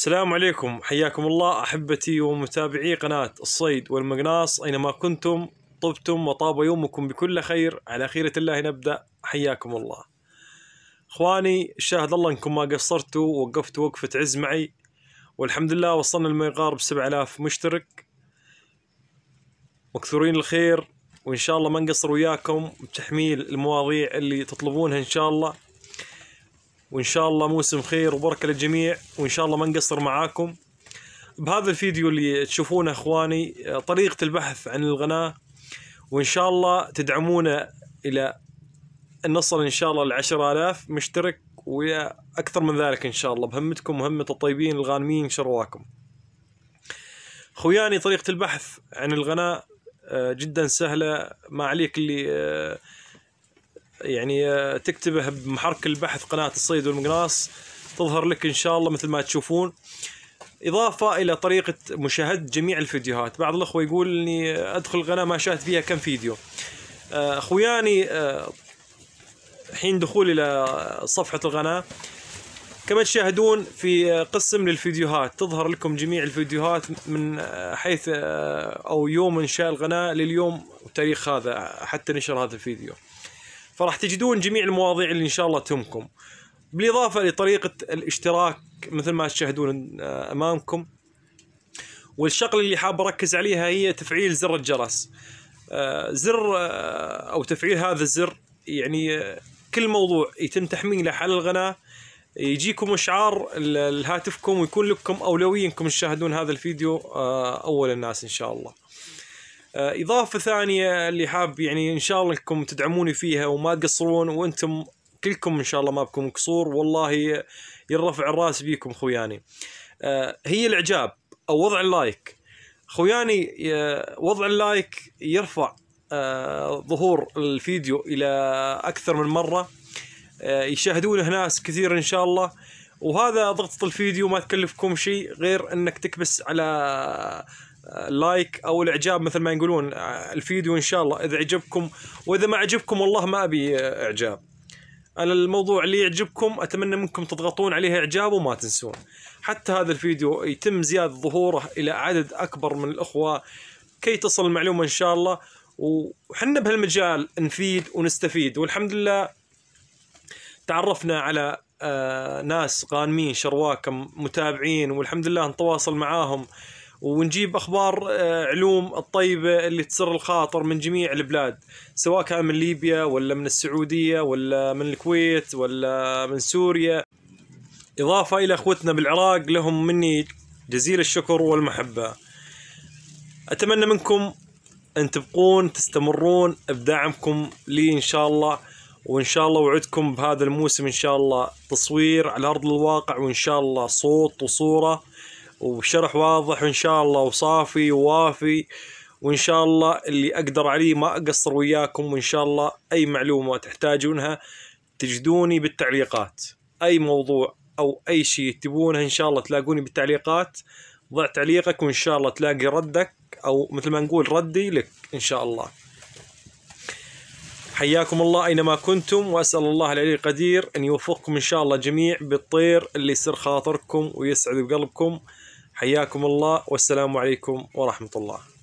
السلام عليكم حياكم الله احبتي ومتابعي قناه الصيد والمقناص اينما كنتم طبتم وطاب يومكم بكل خير على خيره الله نبدا حياكم الله. اخواني شاهد الله انكم ما قصرتوا ووقفتوا وقفه عز معي والحمد لله وصلنا الميقار بسبع 7000 مشترك مكثورين الخير وان شاء الله ما نقصر وياكم بتحميل المواضيع اللي تطلبونها ان شاء الله وإن شاء الله موسم خير وبركة للجميع وإن شاء الله ما نقصر معاكم بهذا الفيديو اللي تشوفونه إخواني طريقة البحث عن القناة وإن شاء الله تدعمونا إلى أن نصل إن شاء الله ل آلاف مشترك وإلى أكثر من ذلك إن شاء الله بهمتكم وهمه الطيبين الغانمين شرواكم خوياني طريقة البحث عن الغناء آه، جدا سهلة ما عليك اللي آه، يعني آه، تكتبه بمحرك البحث قناة الصيد والمقناص تظهر لك إن شاء الله مثل ما تشوفون إضافة إلى طريقة مشاهدة جميع الفيديوهات بعض الأخوة يقول أني أدخل القناة ما شاهد فيها كم فيديو آه، أخوياني آه، حين دخول إلى صفحة القناة كما تشاهدون في قسم للفيديوهات تظهر لكم جميع الفيديوهات من حيث أو يوم إنشاء القناة لليوم وتاريخ هذا حتى نشر هذا الفيديو فراح تجدون جميع المواضيع اللي ان شاء الله تهمكم بالاضافه لطريقه الاشتراك مثل ما تشاهدون آه، امامكم والشغله اللي حاب اركز عليها هي تفعيل زر الجرس آه، زر آه، او تفعيل هذا الزر يعني كل موضوع يتم تحميله على القناه يجيكم اشعار لهاتفكم ويكون لكم اولويه انكم تشاهدون هذا الفيديو اول الناس ان شاء الله. آه، اضافه ثانيه اللي حاب يعني ان شاء الله انكم تدعموني فيها وما تقصرون وانتم كلكم ان شاء الله ما بكم قصور والله يرفع الراس بيكم خوياني آه، هي الاعجاب او وضع اللايك خوياني آه، وضع اللايك يرفع ظهور الفيديو الى اكثر من مره يشاهدونه ناس كثير ان شاء الله وهذا ضغطة الفيديو ما تكلفكم شيء غير انك تكبس على لايك او الاعجاب مثل ما يقولون آه، الفيديو ان شاء الله اذا عجبكم واذا ما عجبكم والله ما ابي آه، اعجاب انا الموضوع اللي يعجبكم اتمنى منكم تضغطون عليه اعجاب وما تنسون حتى هذا الفيديو يتم زياده ظهوره الى عدد اكبر من الاخوه كي تصل المعلومه ان شاء الله وحنا بهالمجال نفيد ونستفيد والحمد لله تعرفنا على آه، ناس قانمين شرواكم متابعين والحمد لله نتواصل معاهم ونجيب اخبار آه، علوم الطيبه اللي تسر الخاطر من جميع البلاد سواء كان من ليبيا ولا من السعوديه ولا من الكويت ولا من سوريا اضافه الى اخوتنا بالعراق لهم مني جزيل الشكر والمحبه اتمنى منكم ان تبقون تستمرون بدعمكم لي ان شاء الله وان شاء الله وعدكم بهذا الموسم ان شاء الله تصوير على ارض الواقع وان شاء الله صوت وصوره وشرح واضح وان شاء الله وصافي ووافي وان شاء الله اللي اقدر عليه ما اقصر وياكم وان شاء الله اي معلومه تحتاجونها تجدوني بالتعليقات اي موضوع او اي شيء تبونه ان شاء الله تلاقوني بالتعليقات ضع تعليقك وان شاء الله تلاقي ردك او مثل ما نقول ردي لك ان شاء الله حياكم الله اينما كنتم واسال الله العلي القدير ان يوفقكم ان شاء الله جميع بالطير اللي يسر خاطركم ويسعد بقلبكم حياكم الله والسلام عليكم ورحمه الله